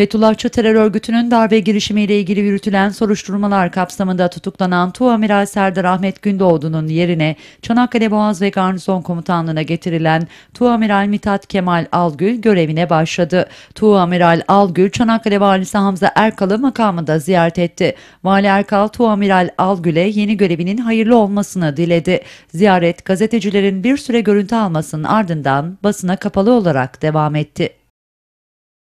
Fethullahçı terör örgütünün darbe girişimiyle ilgili yürütülen soruşturmalar kapsamında tutuklanan Tuğamiral Serdar Ahmet Gündoğdu'nun yerine Çanakkale Boğaz ve Garnizon Komutanlığı'na getirilen Tuğamiral Mithat Kemal Algül görevine başladı. Tuğamiral Algül, Çanakkale Valisi Hamza Erkal'ı makamında ziyaret etti. Vali Erkal, Tuğamiral Algül'e yeni görevinin hayırlı olmasını diledi. Ziyaret, gazetecilerin bir süre görüntü almasının ardından basına kapalı olarak devam etti.